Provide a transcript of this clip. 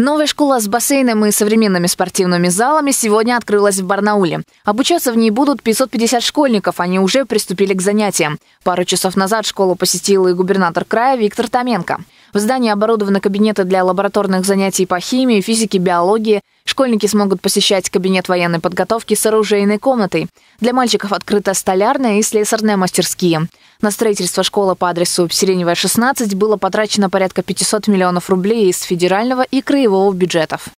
Новая школа с бассейном и современными спортивными залами сегодня открылась в Барнауле. Обучаться в ней будут 550 школьников, они уже приступили к занятиям. Пару часов назад школу посетил и губернатор края Виктор Томенко. В здании оборудованы кабинеты для лабораторных занятий по химии, физике, биологии. Школьники смогут посещать кабинет военной подготовки с оружейной комнатой. Для мальчиков открыта столярная и слесарная мастерские. На строительство школы по адресу Сиреневая, 16 было потрачено порядка 500 миллионов рублей из федерального и краевого бюджетов.